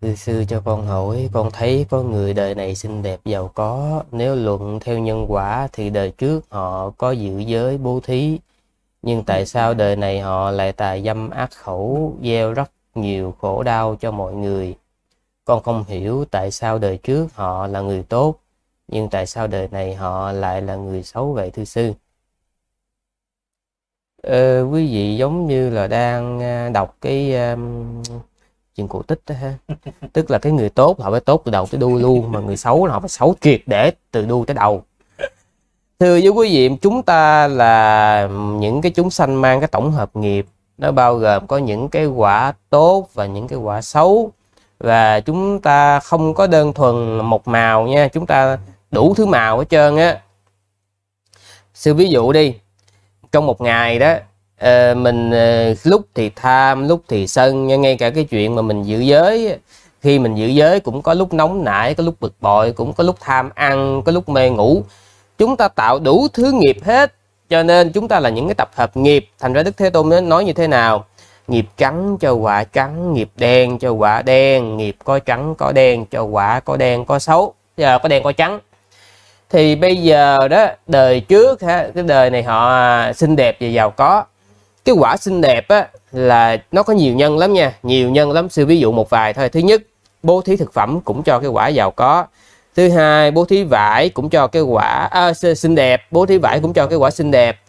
Người sư cho con hỏi, con thấy có người đời này xinh đẹp giàu có, nếu luận theo nhân quả thì đời trước họ có giữ giới bố thí, nhưng tại sao đời này họ lại tài dâm ác khẩu, gieo rất nhiều khổ đau cho mọi người. Con không hiểu tại sao đời trước họ là người tốt, nhưng tại sao đời này họ lại là người xấu vậy thưa sư? Ờ, quý vị giống như là đang à, đọc cái chuyện cổ tích đó ha tức là cái người tốt họ phải tốt từ đầu tới đuôi luôn mà người xấu là họ phải xấu triệt để từ đuôi tới đầu thưa với quý vị chúng ta là những cái chúng sanh mang cái tổng hợp nghiệp nó bao gồm có những cái quả tốt và những cái quả xấu và chúng ta không có đơn thuần một màu nha chúng ta đủ thứ màu hết trơn á sư ví dụ đi trong một ngày đó Ờ, mình ờ, lúc thì tham lúc thì sân ngay cả cái chuyện mà mình giữ giới khi mình giữ giới cũng có lúc nóng nảy có lúc bực bội cũng có lúc tham ăn có lúc mê ngủ chúng ta tạo đủ thứ nghiệp hết cho nên chúng ta là những cái tập hợp nghiệp thành ra đức thế tôn nói như thế nào nghiệp trắng cho quả trắng nghiệp đen cho quả đen nghiệp có trắng có đen cho quả có đen có xấu giờ à, có đen có trắng thì bây giờ đó đời trước ha cái đời này họ xinh đẹp và giàu có cái quả xinh đẹp á, là nó có nhiều nhân lắm nha nhiều nhân lắm sư ví dụ một vài thôi thứ nhất bố thí thực phẩm cũng cho cái quả giàu có thứ hai bố thí vải cũng cho cái quả à, xinh đẹp bố thí vải cũng cho cái quả xinh đẹp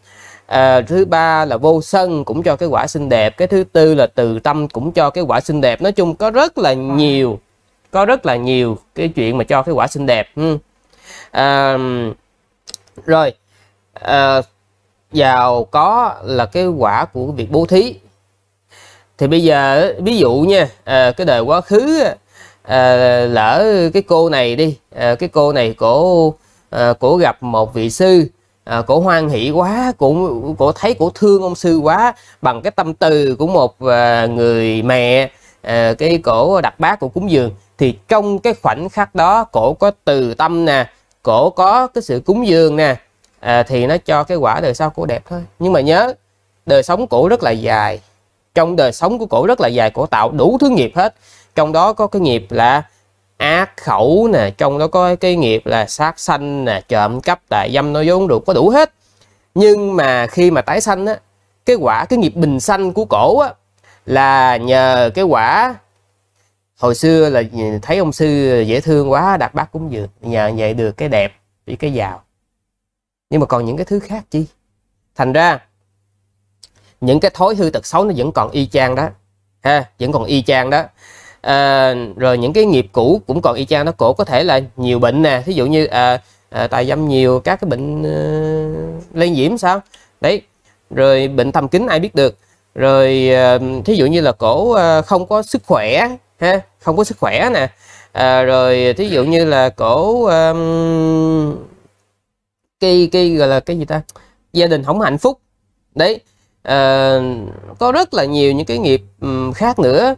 à, thứ ba là vô sân cũng cho cái quả xinh đẹp cái thứ tư là từ tâm cũng cho cái quả xinh đẹp nói chung có rất là nhiều có rất là nhiều cái chuyện mà cho cái quả xinh đẹp à, rồi à, giàu có là cái quả của việc bố thí thì bây giờ ví dụ nha à, cái đời quá khứ à, lỡ cái cô này đi à, cái cô này cổ à, cổ gặp một vị sư à, cổ hoan hỷ quá cổ cổ thấy cổ thương ông sư quá bằng cái tâm từ của một à, người mẹ à, cái cổ đặt bát của cúng dường thì trong cái khoảnh khắc đó cổ có từ tâm nè cổ có cái sự cúng dường nè à, thì nó cho cái quả đời sau cổ đẹp thôi nhưng mà nhớ đời sống cổ rất là dài trong đời sống của cổ rất là dài cổ tạo đủ thứ nghiệp hết trong đó có cái nghiệp là ác khẩu nè trong đó có cái nghiệp là sát sanh nè trộm cắp tà dâm nói vốn được có đủ hết nhưng mà khi mà tái sanh á cái quả cái nghiệp bình sanh của cổ á là nhờ cái quả hồi xưa là thấy ông sư dễ thương quá đặt bát cúng dường nhờ vậy được cái đẹp với cái giàu nhưng mà còn những cái thứ khác chi thành ra những cái thói hư tật xấu nó vẫn còn y chang đó ha vẫn còn y chang đó à, rồi những cái nghiệp cũ cũng còn y chang đó cổ có thể là nhiều bệnh nè thí dụ như à, à, tài dâm nhiều các cái bệnh à, lây nhiễm sao đấy rồi bệnh thầm kín ai biết được rồi à, thí dụ như là cổ à, không có sức khỏe ha không có sức khỏe nè à, rồi thí dụ như là cổ um, cái cái gọi là cái gì ta gia đình không hạnh phúc đấy à, có rất là nhiều những cái nghiệp um, khác nữa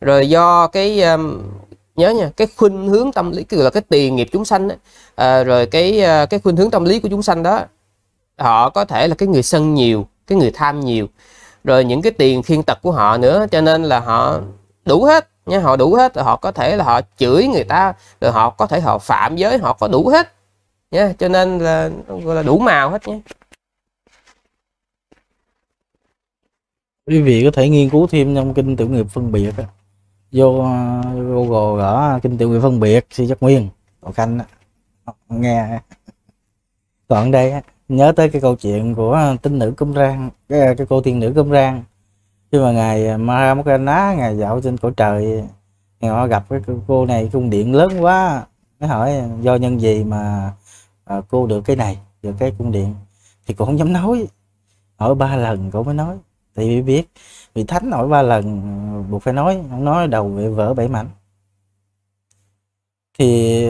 rồi do cái um, nhớ nha cái khuynh hướng tâm lý kiểu là cái tiền nghiệp chúng sanh đó, à, ờ, rồi cái ờ, cái khuynh hướng tâm lý của chúng sanh đó họ có thể là cái người sân nhiều cái người tham nhiều rồi những cái tiền thiên tật của họ nữa cho nên là họ đủ hết nha họ đủ hết rồi họ có thể là họ chửi người ta rồi họ có thể họ phạm giới họ có đủ hết nhé cho nên là gọi là đủ màu hết nhé quý vị có thể nghiên cứu thêm trong kinh tiểu nghiệp phân biệt vô Google gõ kinh tiểu nghiệp phân biệt si chất nguyên cậu khanh nghe còn đây nhớ tới cái câu chuyện của tinh nữ cúm rang cái, cái cô tiên nữ cúm rang khi mà ngày ngài à, ná ngày dạo trên cổ trời ngài họ gặp cái cô này cung điện lớn quá mới hỏi do nhân gì mà à, cô được cái này được cái cung điện thì cô không dám nói hỏi ba lần cô mới nói thì biết vì thánh hỏi ba lần buộc phải nói không nói đầu bị vỡ bảy mảnh thì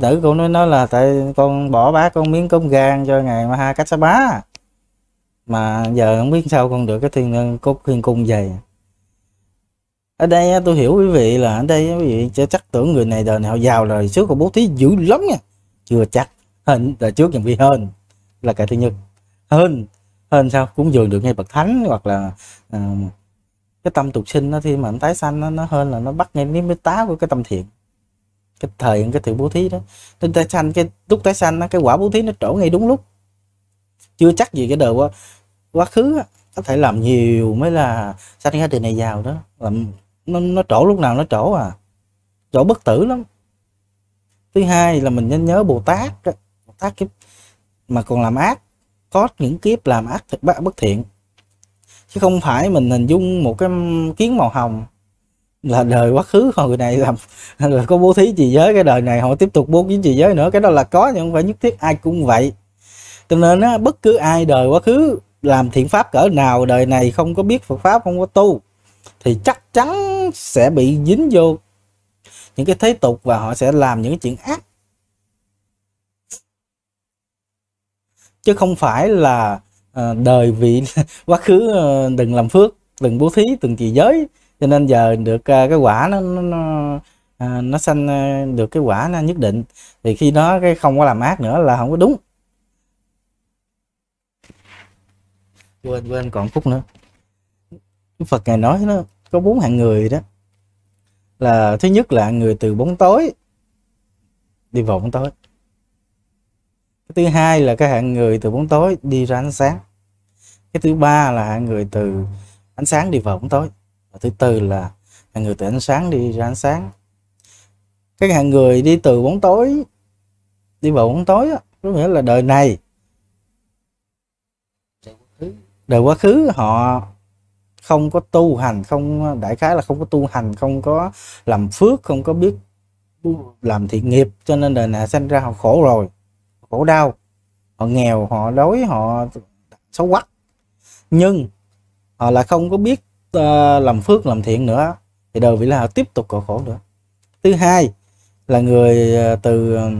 tử cô nói nói là tại con bỏ bá con miếng cơm gan cho ngài ma cách bá mà giờ không biết sao con được cái thiên cốt thiên cung về ở đây tôi hiểu quý vị là ở đây quý vị chắc tưởng người này đời nào giàu rồi trước còn bố thí dữ lắm nha chưa chắc hơn là trước dòng vị hơn là cải thứ nhất hơn hơn sao cũng dường được ngay bậc thánh hoặc là uh, cái tâm tục sinh nó thì mà nó tái sanh nó, nó hơn là nó bắt ngay niếm tá của cái tâm thiện cái thời cái thiện bố thí đó nên tái sanh cái lúc tái sanh nó cái quả bố thí nó trổ ngay đúng lúc chưa chắc gì cái đời quá quá khứ có thể làm nhiều mới là sanh cái từ này giàu đó làm nó, nó trổ lúc nào nó trổ à trổ bất tử lắm thứ hai là mình nên nhớ bồ tát tác kiếp mà còn làm ác có những kiếp làm ác thực bất thiện chứ không phải mình hình dung một cái kiến màu hồng là đời quá khứ còn người này làm là có bố thí trì giới cái đời này họ tiếp tục bố thí trì giới nữa cái đó là có nhưng không phải nhất thiết ai cũng vậy cho nên á, bất cứ ai đời quá khứ làm thiện pháp cỡ nào đời này không có biết Phật pháp không có tu thì chắc chắn sẽ bị dính vô những cái thế tục và họ sẽ làm những chuyện ác chứ không phải là à, đời vị quá khứ ờ, đừng làm phước đừng bố thí từng trì giới cho nên giờ được à, cái quả nó nó, nó à, nó sanh được cái quả nó nhất định thì khi đó cái không có làm ác nữa là không có đúng quên quên còn phút nữa Phật ngài nói nó có bốn hạng người đó là thứ nhất là người từ bóng tối đi vào bóng tối cái thứ hai là cái hạng người từ bóng tối đi ra ánh sáng cái thứ ba là hạng người từ ánh sáng đi vào bóng tối và thứ tư là hạng người từ ánh sáng đi ra ánh sáng cái hạng người đi từ bóng tối đi vào bóng tối đó, có nghĩa là đời này đời quá khứ họ không có tu hành không đại khái là không có tu hành không có làm phước không có biết làm thiện nghiệp cho nên đời này sinh ra họ khổ rồi khổ đau họ nghèo họ đói họ xấu quắc nhưng họ là không có biết uh, làm phước làm thiện nữa thì đời vị là họ tiếp tục cậu khổ nữa thứ hai là người ờ, từ ờ,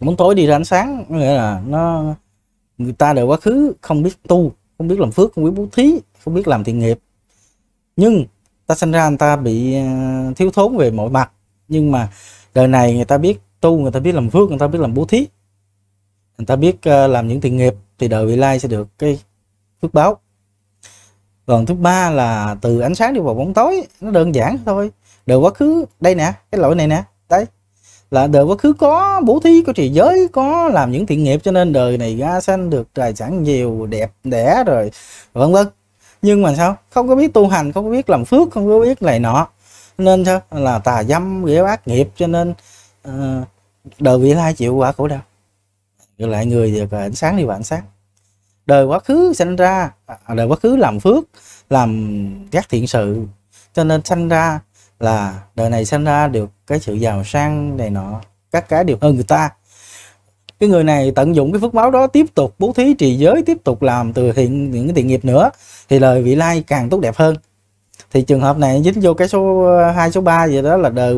bóng tối đi ra ánh sáng nghĩa là nó người ta đều quá khứ không biết tu không biết làm phước không biết bố thí không biết làm thiện nghiệp nhưng ta sinh ra người ta bị thiếu thốn về mọi mặt nhưng mà đời này người ta biết tu người ta biết làm phước người ta biết làm bố thí người ta biết ờ, làm những thiện nghiệp thì đời vị lai sẽ được cái phước báo còn thứ ba là từ ánh sáng đi vào bóng tối nó đơn giản thôi đời quá khứ đây nè cái lỗi này nè đấy là đời quá khứ có bố thí có trì giới có làm những thiện nghiệp cho nên đời này ra sanh được tài sản nhiều đẹp đẽ rồi vân vân nhưng mà sao không có biết tu hành không có biết làm phước không có biết này nọ nên sao là tà dâm nghĩa ác nghiệp cho nên uh, đời vị lai chịu quả khổ đau nhưng lại người được ánh sáng đi vào ánh sáng đời quá khứ sinh ra à, à, đời quá khứ làm phước làm các thiện sự cho nên sinh ra là đời này sinh ra được cái sự giàu sang này nọ các cái đều hơn người ta cái người này tận dụng cái phước báo đó tiếp tục bố thí trì giới tiếp tục làm từ thiện những cái thiện nghiệp nữa thì lời vị lai càng tốt đẹp hơn thì trường hợp này dính vô cái số 2 số 3 gì đó là đời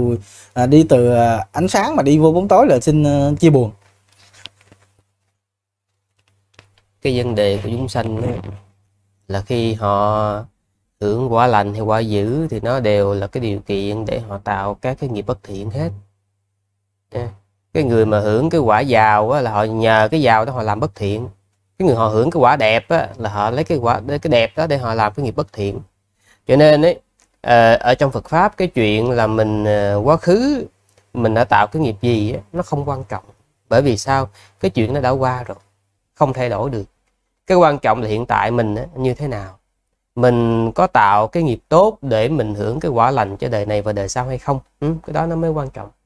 à, đi từ à, ánh sáng mà đi vô bóng tối là xin uh, chia buồn cái vấn đề của chúng sanh đó, là khi họ hưởng quả lành hay quả dữ thì nó đều là cái điều kiện để họ tạo các cái nghiệp bất thiện hết cái người mà hưởng cái quả giàu là họ nhờ cái giàu đó họ làm bất thiện cái người họ hưởng cái quả đẹp á, là họ lấy cái quả cái đẹp đó để họ làm cái nghiệp bất thiện cho nên ấy ờ, ở trong Phật pháp cái chuyện là mình ờ, quá khứ mình đã tạo cái nghiệp gì á, nó không quan trọng bởi vì sao cái chuyện nó đã qua rồi không thay đổi được cái quan trọng là hiện tại mình như thế nào mình có tạo cái nghiệp tốt để mình hưởng cái quả lành cho đời này và đời sau hay không ừ, cái đó nó mới quan trọng